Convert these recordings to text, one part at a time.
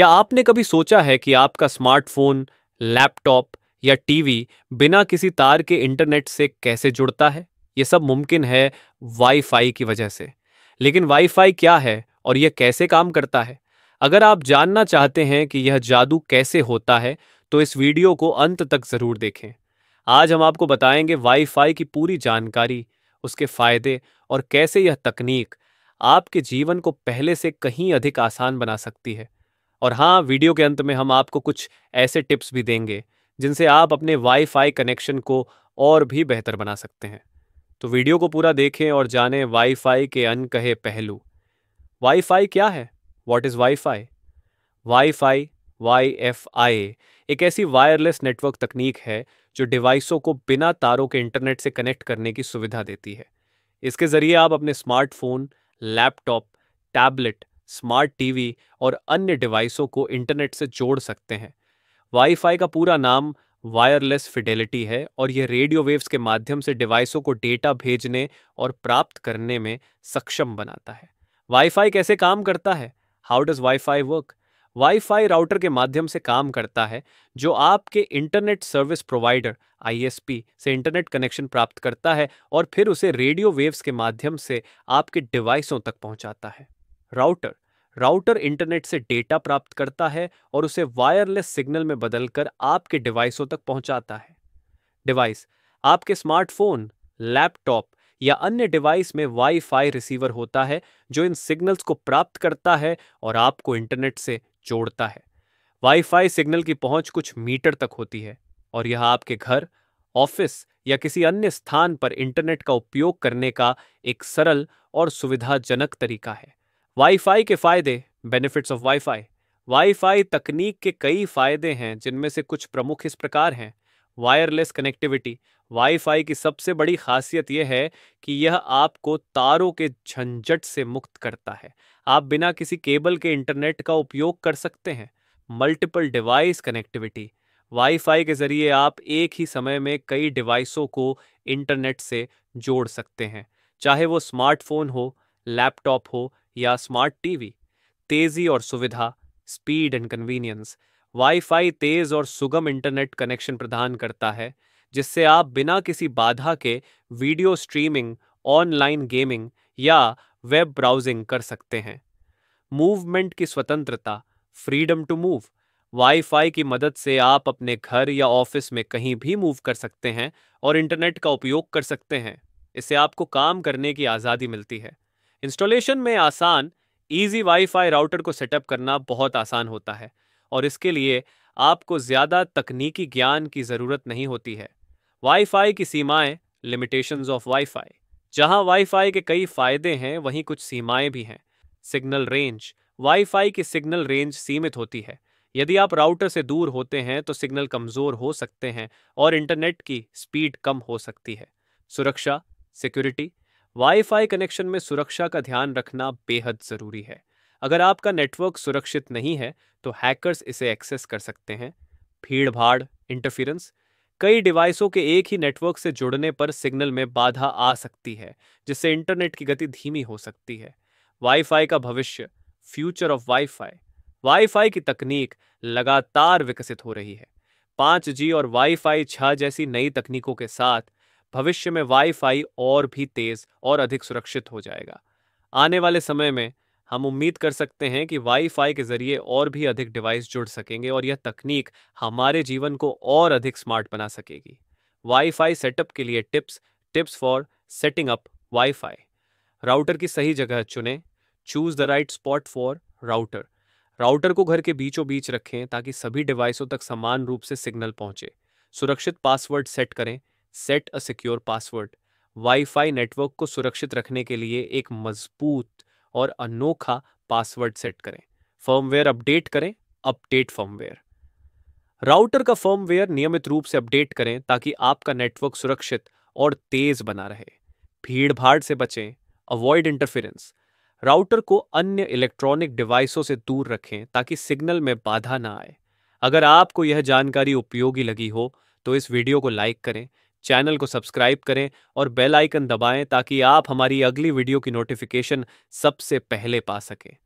क्या आपने कभी सोचा है कि आपका स्मार्टफोन लैपटॉप या टीवी बिना किसी तार के इंटरनेट से कैसे जुड़ता है ये सब मुमकिन है वाईफाई की वजह से लेकिन वाईफाई क्या है और यह कैसे काम करता है अगर आप जानना चाहते हैं कि यह जादू कैसे होता है तो इस वीडियो को अंत तक ज़रूर देखें आज हम आपको बताएंगे वाईफाई की पूरी जानकारी उसके फ़ायदे और कैसे यह तकनीक आपके जीवन को पहले से कहीं अधिक आसान बना सकती है और हाँ वीडियो के अंत में हम आपको कुछ ऐसे टिप्स भी देंगे जिनसे आप अपने वाईफाई कनेक्शन को और भी बेहतर बना सकते हैं तो वीडियो को पूरा देखें और जानें वाईफाई के अनकहे पहलू वाईफाई क्या है what is wifi wifi Wi F I एक ऐसी वायरलेस नेटवर्क तकनीक है जो डिवाइसों को बिना तारों के इंटरनेट से कनेक्ट करने की सुविधा देती है इसके ज़रिए आप अपने smartphone laptop tablet smart TV और अन्य डिवाइसों को इंटरनेट से जोड़ सकते हैं वाईफाई का पूरा नाम वायरलेस फिडेलिटी है और यह रेडियो वेव्स के माध्यम से डिवाइसों को डेटा भेजने और प्राप्त करने में सक्षम बनाता है वाईफाई कैसे काम करता है how does wifi work wifi router के माध्यम से काम करता है जो आपके इंटरनेट सर्विस प्रोवाइडर आईएसपी से इंटरनेट कनेक्शन प्राप्त करता है और फिर उसे रेडियो वेव्स के माध्यम से आपके डिवाइसों तक पहुंचाता है राउटर राउटर इंटरनेट से डेटा प्राप्त करता है और उसे वायरलेस सिग्नल में बदलकर आपके डिवाइसों तक पहुंचाता है डिवाइस आपके स्मार्टफोन लैपटॉप या अन्य डिवाइस में वाईफाई रिसीवर होता है जो इन सिग्नल्स को प्राप्त करता है और आपको इंटरनेट से जोड़ता है वाईफाई सिग्नल की पहुंच कुछ मीटर तक होती है और यह आपके घर ऑफिस या किसी अन्य स्थान पर इंटरनेट का उपयोग करने का एक सरल और सुविधाजनक तरीका है वाईफाई के फ़ायदे बेनिफिट्स ऑफ वाईफाई वाईफाई तकनीक के कई फ़ायदे हैं जिनमें से कुछ प्रमुख इस प्रकार हैं वायरलेस कनेक्टिविटी वाईफाई की सबसे बड़ी खासियत यह है कि यह आपको तारों के झंझट से मुक्त करता है आप बिना किसी केबल के इंटरनेट का उपयोग कर सकते हैं मल्टीपल डिवाइस कनेक्टिविटी वाईफाई के ज़रिए आप एक ही समय में कई डिवाइसों को इंटरनेट से जोड़ सकते हैं चाहे वो स्मार्टफोन हो लैपटॉप हो या स्मार्ट टीवी तेजी और सुविधा स्पीड एंड कन्वीनियंस वाईफाई तेज और सुगम इंटरनेट कनेक्शन प्रदान करता है जिससे आप बिना किसी बाधा के वीडियो स्ट्रीमिंग ऑनलाइन गेमिंग या वेब ब्राउजिंग कर सकते हैं मूवमेंट की स्वतंत्रता फ्रीडम टू मूव वाईफाई की मदद से आप अपने घर या ऑफिस में कहीं भी मूव कर सकते हैं और इंटरनेट का उपयोग कर सकते हैं इससे आपको काम करने की आज़ादी मिलती है इंस्टॉलेशन में आसान ईजी वाईफाई राउटर को सेटअप करना बहुत आसान होता है और इसके लिए आपको ज़्यादा तकनीकी ज्ञान की ज़रूरत नहीं होती है वाईफाई की सीमाएं लिमिटेशंस ऑफ वाईफाई जहां वाईफाई के कई फ़ायदे हैं वहीं कुछ सीमाएं भी हैं सिग्नल रेंज वाईफाई की सिग्नल रेंज सीमित होती है यदि आप राउटर से दूर होते हैं तो सिग्नल कमज़ोर हो सकते हैं और इंटरनेट की स्पीड कम हो सकती है सुरक्षा सिक्योरिटी वाईफाई कनेक्शन में सुरक्षा का ध्यान रखना बेहद ज़रूरी है अगर आपका नेटवर्क सुरक्षित नहीं है तो हैकर्स इसे एक्सेस कर सकते हैं भीड़ भाड़ इंटरफियरेंस कई डिवाइसों के एक ही नेटवर्क से जुड़ने पर सिग्नल में बाधा आ सकती है जिससे इंटरनेट की गति धीमी हो सकती है वाईफाई का भविष्य फ्यूचर ऑफ वाईफाई वाईफाई की तकनीक लगातार विकसित हो रही है 5G और वाईफाई 6 जैसी नई तकनीकों के साथ भविष्य में वाईफाई और भी तेज और अधिक सुरक्षित हो जाएगा आने वाले समय में हम उम्मीद कर सकते हैं कि वाईफाई के जरिए और भी अधिक डिवाइस जुड़ सकेंगे और यह तकनीक हमारे जीवन को और अधिक स्मार्ट बना सकेगी वाईफाई सेटअप के लिए tips tips for setting up wifi router की सही जगह चुनें choose the right spot for router router को घर के बीचों बीच रखें ताकि सभी डिवाइसों तक समान रूप से सिग्नल पहुंचे सुरक्षित पासवर्ड सेट करें set a secure password wifi network को सुरक्षित रखने के लिए एक मजबूत और अनोखा पासवर्ड सेट करें फर्मवेयर अपडेट करें अपडेट फर्मवेयर राउटर का फर्मवेयर नियमित रूप से अपडेट करें ताकि आपका नेटवर्क सुरक्षित और तेज बना रहे भीड़ भाड़ से बचें अवॉइड इंटरफेरेंस राउटर को अन्य इलेक्ट्रॉनिक डिवाइसों से दूर रखें ताकि सिग्नल में बाधा ना आए अगर आपको यह जानकारी उपयोगी लगी हो तो इस वीडियो को लाइक करें चैनल को सब्सक्राइब करें और बेल आइकन दबाएं ताकि आप हमारी अगली वीडियो की नोटिफिकेशन सबसे पहले पा सकें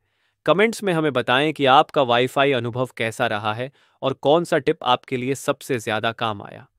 कमेंट्स में हमें बताएं कि आपका वाईफाई अनुभव कैसा रहा है और कौन सा टिप आपके लिए सबसे ज़्यादा काम आया